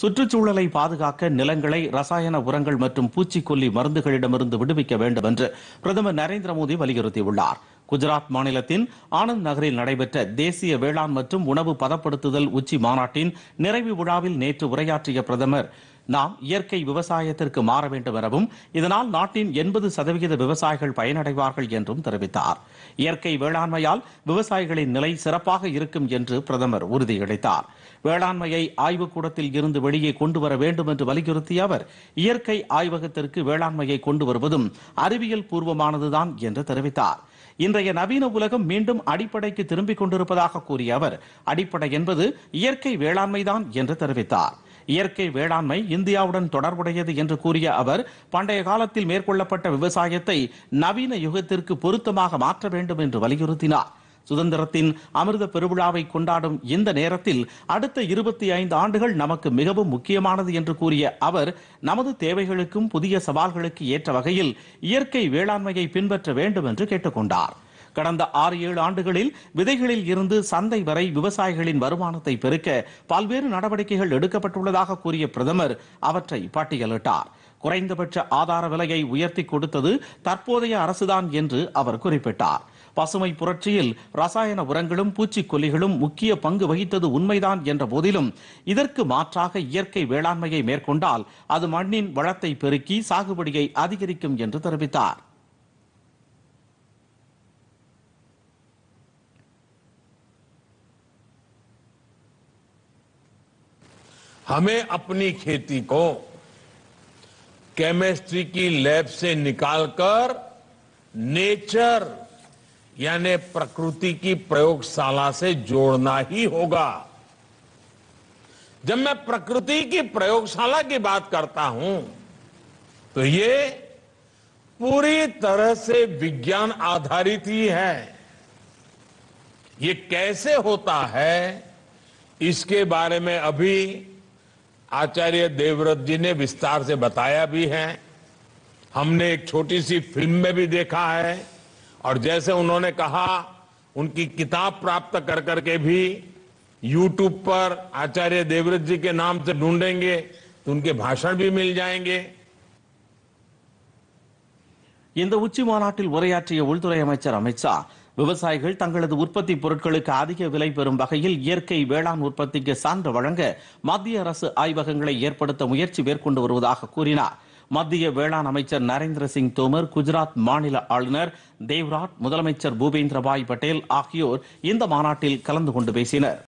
சுற்றுச்சூழலை பாதுகாக்க நிலங்களை ரசாயன உரங்கள் மற்றும் பூச்சிக்கொல்லி மருந்துகளிடமிருந்து விடுவிக்க வேண்டும் என்று பிரதமர் நரேந்திர மோடி வலியுறுத்தியுள்ளார் குஜராத் மாநிலத்தின் ஆனந்த் நகரில் நடைபெற்ற தேசிய வேளாண் மற்றும் உணவு பதப்படுத்துதல் உச்சி மாநாட்டின் நிறைவு விழாவில் நேற்று உரையாற்றிய பிரதமர் நாம் இயற்கை விவசாயத்திற்கு மாற வேண்டும் எனவும் இதனால் நாட்டின் எண்பது சதவிகித விவசாயிகள் பயனடைவார்கள் என்றும் தெரிவித்தார் இயற்கை வேளாண்மையால் விவசாயிகளின் நிலை சிறப்பாக இருக்கும் என்று பிரதமர் உறுதியளித்தார் வேளாண்மையை ஆய்வுக்கூடத்தில் இருந்து வெளியே கொண்டு வர வேண்டும் என்று வலியுறுத்திய அவர் இயற்கை ஆய்வகத்திற்கு வேளாண்மையை கொண்டு வருவதும் அறிவியல் பூர்வமானதுதான் என்று தெரிவித்தார் இன்றைய நவீன உலகம் மீண்டும் அடிப்படைக்கு திரும்பிக் கொண்டிருப்பதாக கூறிய அவர் அடிப்படை என்பது இயற்கை வேளாண்மைதான் என்று தெரிவித்தார் இயற்கை வேளாண்மை இந்தியாவுடன் தொடர்புடையது என்று கூறிய அவர் பண்டைய காலத்தில் மேற்கொள்ளப்பட்ட விவசாயத்தை நவீன யுகத்திற்கு பொருத்தமாக மாற்ற வேண்டும் என்று வலியுறுத்தினார் சுதந்திரத்தின் அமிர்த பெருவிழாவை கொண்டாடும் இந்த நேரத்தில் அடுத்த இருபத்தி ஐந்து ஆண்டுகள் நமக்கு மிகவும் முக்கியமானது என்று கூறிய அவர் நமது தேவைகளுக்கும் புதிய சவால்களுக்கு ஏற்ற வகையில் இயற்கை வேளாண்மையை பின்பற்ற வேண்டும் என்று கேட்டுக்கொண்டாா் கடந்த ஆறு ஏழு ஆண்டுகளில் விதைகளில் இருந்து சந்தை வரை விவசாயிகளின் வருமானத்தை பெருக்க பல்வேறு நடவடிக்கைகள் எடுக்கப்பட்டுள்ளதாக கூறிய பிரதமர் அவற்றை பட்டியலிட்டார் குறைந்தபட்ச ஆதார விலையை உயர்த்தி கொடுத்தது தற்போதைய அரசுதான் என்று அவர் குறிப்பிட்டார் பசுமை புரட்சியில் ரசாயன உரங்களும் பூச்சிக்கொல்லிகளும் முக்கிய பங்கு வகித்தது உண்மைதான் என்ற போதிலும் இதற்கு மாற்றாக இயற்கை வேளாண்மையை மேற்கொண்டால் அது மண்ணின் வளத்தை பெருக்கி சாகுபடியை அதிகரிக்கும் என்று தெரிவித்தார் हमें अपनी खेती को केमिस्ट्री की लैब से निकालकर नेचर यानी प्रकृति की प्रयोगशाला से जोड़ना ही होगा जब मैं प्रकृति की प्रयोगशाला की बात करता हूं तो ये पूरी तरह से विज्ञान आधारित ही है ये कैसे होता है इसके बारे में अभी आचार्य देवव्रत जी ने विस्तार से बताया भी है हमने एक छोटी सी फिल्म में भी देखा है और जैसे उन्होंने कहा उनकी किताब प्राप्त कर करके भी यूट्यूब पर आचार्य देवव्रत जी के नाम से ढूंढेंगे तो उनके भाषण भी मिल जाएंगे இந்த உச்சி மாநாட்டில் உரையாற்றிய உள்துறை விவசாயிகள் தங்களது உற்பத்தி பொருட்களுக்கு அதிக விலை பெறும் வகையில் இயற்கை வேளாண் உற்பத்திக்கு சான்று வழங்க மத்திய அரசு ஆய்வகங்களை ஏற்படுத்த முயற்சி மேற்கொண்டு வருவதாக கூறினார் மத்திய வேளாண் அமைச்சர் நரேந்திர சிங் தோமர் குஜராத் மாநில ஆளுநர் தேவ்ராட் முதலமைச்சர் பாய் பட்டேல் ஆகியோர் இந்த மாநாட்டில் கலந்து கொண்டு பேசினர்